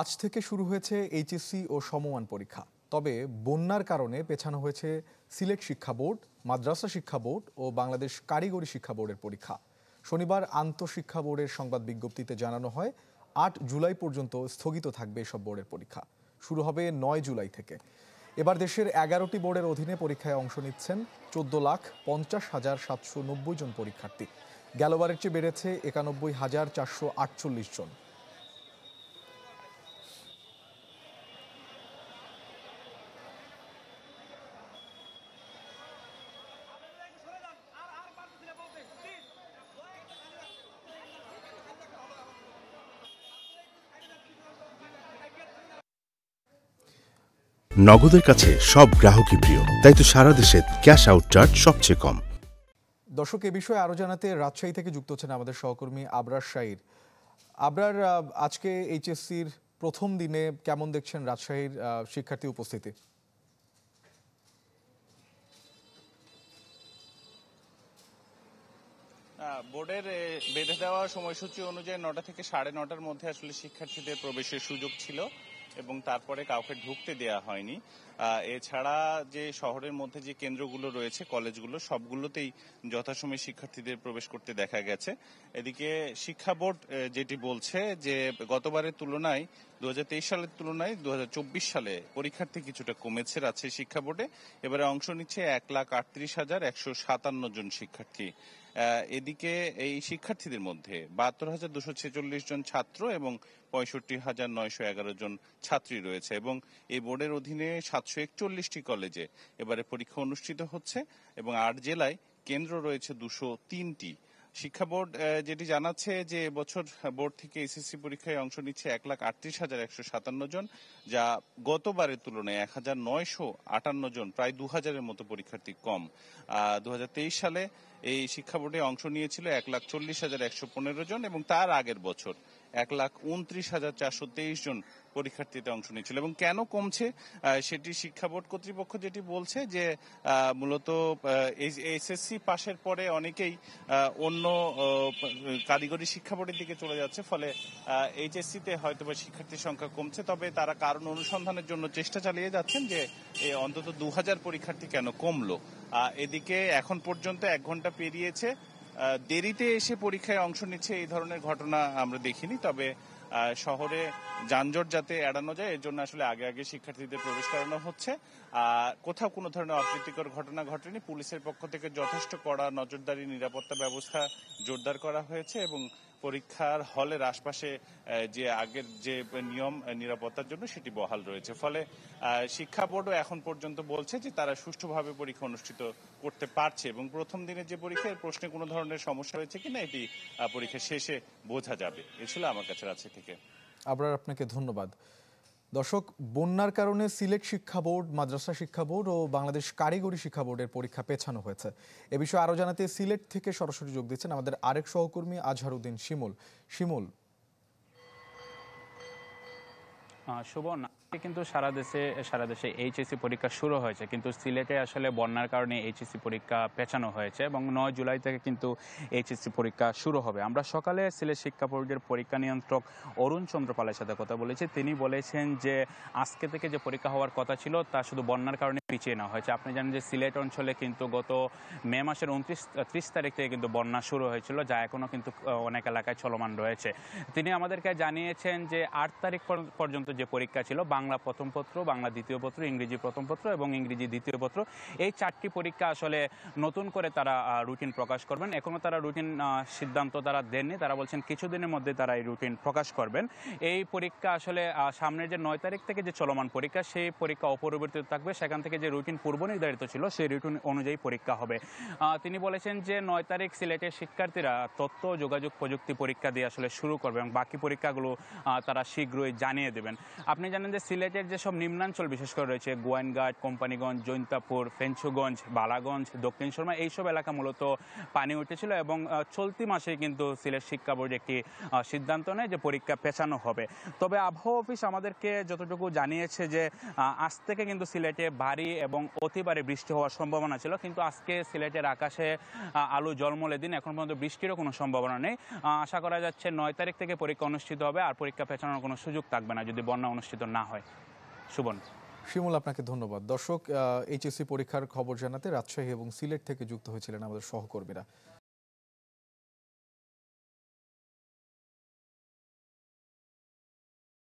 আজ থেকে শুরু হয়েছে এইচএসসি ও সমমান পরীক্ষা তবে বন্যার কারণে পেছানো হয়েছে সিলেট শিক্ষা বোর্ড মাদ্রাসা শিক্ষা বোর্ড ও বাংলাদেশ কারিগরি শিক্ষা বোর্ডের পরীক্ষা শনিবার আন্তঃশিক্ষা বোর্ডের সংবাদ বিজ্ঞপ্তিতে জানানো হয় আট জুলাই পর্যন্ত স্থগিত থাকবে এসব বোর্ডের পরীক্ষা শুরু হবে নয় জুলাই থেকে এবার দেশের এগারোটি বোর্ডের অধীনে পরীক্ষায় অংশ নিচ্ছেন চোদ্দ লাখ পঞ্চাশ হাজার সাতশো নব্বই জন পরীক্ষার্থী গেলবারের চেয়ে বেড়েছে একানব্বই হাজার চারশো আটচল্লিশ জন নগদের কাছে সব গ্রাহকই প্রিয় তাই তো সারা দেশে ক্যাশ আউট চার্জ সবচেয়ে কম দর্শক এ বিষয়ে আরো জানাতে রাজশাহী থেকে যুক্ত হচ্ছেন আমাদের সহকর্মী আবরার শাহির আবরার আজকে এইচএসসির প্রথম দিনে কেমন দেখছেন রাজশাহীর শিক্ষার্থী উপস্থিতি বোর্ডের বেঁধে দেওয়া সময়সূচি অনুযায়ী নটা থেকে সাড়ে নটার মধ্যে আসলে শিক্ষার্থীদের প্রবেশের সুযোগ ছিল এবং তারপরে কাউকে ঢুকতে দেয়া হয়নি এছাড়া যে শহরের মধ্যে যে কেন্দ্রগুলো রয়েছে কলেজগুলো সবগুলোতেই যথাসময়ে শিক্ষার্থীদের প্রবেশ করতে দেখা গেছে এদিকে শিক্ষা বোর্ড যেটি বলছে যে গতবারের তুলনায় দু সালের তুলনায় দু সালে পরীক্ষার্থী কিছুটা কমেছে রাজশাহী শিক্ষা বোর্ডে এবারে অংশ নিচ্ছে এক লাখ আটত্রিশ হাজার একশো সাতান্ন জন শিক্ষার্থী এদিকে এই শিক্ষার্থীদের মধ্যে বাহাত্তর হাজার দুশো ছেচল্লিশ জন ছাত্র এবং পঁয়ষট্টি হাজার নয়শো এগারো জন ছাত্রী রয়েছে এবং এই বোর্ডের অধীনে সাত সাতশো একচল্লিশটি কলেজে এবারে পরীক্ষা অনুষ্ঠিত হচ্ছে এবং আট জেলায় কেন্দ্র রয়েছে দুশো তিনটি শিক্ষা বোর্ড যেটি জানাচ্ছে যে বছর বোর্ড থেকে এসএসসি পরীক্ষায় অংশ নিচ্ছে এক লাখ আটত্রিশ হাজার একশো সাতান্ন জন যা গতবারের তুলনায় এক হাজার নয়শো আটান্ন জন প্রায় দু হাজারের মতো পরীক্ষার্থী কম দু সালে এই শিক্ষা বোর্ডে অংশ নিয়েছিল এক লাখ চল্লিশ হাজার একশো পনেরো জন এবং তার আগের বছর এক লাখ উনত্রিশ হাজার চারশো তেইশ জন পরীক্ষার্থীতে অংশ নিয়েছিল এবং কেন কমছে সেটি শিক্ষা বোর্ড কর্তৃপক্ষ যেটি বলছে যে মূলত এসএসসি পাশের পরে অনেকেই অন্য কারিগরি শিক্ষা বোর্ডের দিকে চলে যাচ্ছে ফলে এইচএসসিতে হয়তো বা শিক্ষার্থীর সংখ্যা কমছে তবে তারা কারণ অনুসন্ধানের জন্য চেষ্টা চালিয়ে যাচ্ছেন যে অন্তত দু হাজার পরীক্ষার্থী কেন কমলো এদিকে এখন পর্যন্ত এক ঘন্টা পেরিয়েছে দেরিতে এসে পরীক্ষায় অংশ নিচ্ছে এই ধরনের ঘটনা আমরা দেখিনি তবে শহরে যানজট যাতে এড়ানো যায় এর জন্য আসলে আগে আগে শিক্ষার্থীদের প্রবেশ করানো হচ্ছে কোথাও কোনো ধরনের অপ্রীতিকর ঘটনা ঘটেনি পুলিশের পক্ষ থেকে যথেষ্ট কড়া নজরদারি নিরাপত্তা ব্যবস্থা জোরদার করা হয়েছে এবং পরীক্ষার হলের আশপাশে যে আগের যে নিয়ম নিরাপত্তার জন্য সেটি বহাল রয়েছে ফলে শিক্ষা বোর্ডও এখন পর্যন্ত বলছে যে তারা সুষ্ঠুভাবে পরীক্ষা অনুষ্ঠিত করতে পারছে এবং প্রথম দিনের যে পরীক্ষায় প্রশ্নে কোনো ধরনের সমস্যা হয়েছে কিনা এটি পরীক্ষা শেষে বোঝা যাবে এ ছিল আমার কাছে রাজশাহী থেকে আবার আপনাকে ধন্যবাদ দর্শক বন্যার কারণে সিলেট শিক্ষা বোর্ড মাদ্রাসা শিক্ষা বোর্ড ও বাংলাদেশ কারিগরি শিক্ষা বোর্ডের পরীক্ষা পেছানো হয়েছে এ বিষয়ে আরও জানাতে সিলেট থেকে সরাসরি যোগ দিচ্ছেন আমাদের আরেক সহকর্মী আজহারুদ্দিন শিমুল শিমুল শোভন কিন্তু সারা দেশে সারা দেশে এইচএসি পরীক্ষা শুরু হয়েছে কিন্তু সিলেটে আসলে বন্যার কারণে এইচএসসি পরীক্ষা পেছানো হয়েছে এবং নয় জুলাই থেকে কিন্তু এইচএসসি পরীক্ষা শুরু হবে আমরা সকালে সিলেট শিক্ষা বোর্ডের পরীক্ষা নিয়ন্ত্রক অরুণ চন্দ্রপালের সাথে কথা বলেছি তিনি বলেছেন যে আজকে থেকে যে পরীক্ষা হওয়ার কথা ছিল তা শুধু বন্যার কারণে পিছিয়ে নেওয়া হয়েছে আপনি জানেন যে সিলেট অঞ্চলে কিন্তু গত মে মাসের উনত্রিশ ত্রিশ তারিখ থেকে কিন্তু বন্যা শুরু হয়েছিল যা এখনও কিন্তু অনেক এলাকায় চলমান রয়েছে তিনি আমাদেরকে জানিয়েছেন যে আট তারিখ পর্যন্ত যে পরীক্ষা ছিল বাংলা প্রথম পত্র বাংলা দ্বিতীয় পত্র ইংরেজি প্রথম পত্র এবং ইংরেজি দ্বিতীয় পত্র এই চারটি পরীক্ষা আসলে নতুন করে তারা রুটিন প্রকাশ করবেন এখনও তারা রুটিন সিদ্ধান্ত তারা দেননি তারা বলছেন কিছুদিনের মধ্যে তারা এই রুটিন প্রকাশ করবেন এই পরীক্ষা আসলে সামনের যে নয় তারিখ থেকে যে চলমান পরীক্ষা সেই পরীক্ষা অপরিবর্তিত থাকবে সেখান থেকে আগে যে রুটিন পূর্ব নির্ধারিত ছিল সেই রুটিন অনুযায়ী পরীক্ষা হবে তিনি বলেছেন যে নয় তারিখ সিলেটের শিক্ষার্থীরা তথ্য যোগাযোগ প্রযুক্তি পরীক্ষা দিয়ে আসলে শুরু করবে এবং বাকি পরীক্ষাগুলো তারা শীঘ্রই জানিয়ে দেবেন আপনি জানেন যে সিলেটের যেসব নিম্নাঞ্চল বিশেষ করে রয়েছে গোয়াইনঘাট কোম্পানিগঞ্জ জৈন্তাপুর ফেঞ্চুগঞ্জ বালাগঞ্জ দক্ষিণ শর্মা এইসব এলাকা মূলত পানি উঠেছিল এবং চলতি মাসে কিন্তু সিলেট শিক্ষা বোর্ড একটি সিদ্ধান্ত নেয় যে পরীক্ষা পেছানো হবে তবে আবহাওয়া অফিস আমাদেরকে যতটুকু জানিয়েছে যে আজ থেকে কিন্তু সিলেটে ভারী ভারী এবং অতিবারে বৃষ্টি হওয়ার সম্ভাবনা ছিল কিন্তু আজকে সিলেটের আকাশে আলু জলমলে দিন এখন পর্যন্ত বৃষ্টিরও কোনো সম্ভাবনা নেই আশা করা যাচ্ছে নয় তারিখ থেকে পরীক্ষা অনুষ্ঠিত হবে আর পরীক্ষা পেছানোর কোনো সুযোগ থাকবে না যদি বন্যা অনুষ্ঠিত না হয় শুভন শিমুল আপনাকে ধন্যবাদ দর্শক এইচএসসি পরীক্ষার খবর জানাতে রাজশাহী এবং সিলেট থেকে যুক্ত হয়েছিলেন আমাদের সহকর্মীরা